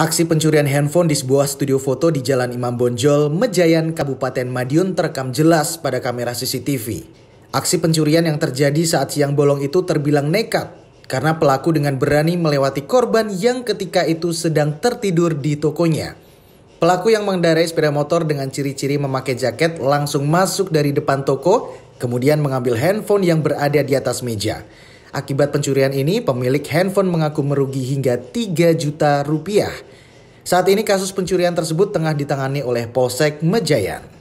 Aksi pencurian handphone di sebuah studio foto di Jalan Imam Bonjol, Mejayan, Kabupaten Madiun terekam jelas pada kamera CCTV. Aksi pencurian yang terjadi saat siang bolong itu terbilang nekat karena pelaku dengan berani melewati korban yang ketika itu sedang tertidur di tokonya. Pelaku yang mengendarai sepeda motor dengan ciri-ciri memakai jaket langsung masuk dari depan toko, kemudian mengambil handphone yang berada di atas meja. Akibat pencurian ini, pemilik handphone mengaku merugi hingga 3 juta rupiah. Saat ini kasus pencurian tersebut tengah ditangani oleh Polsek Mejayan.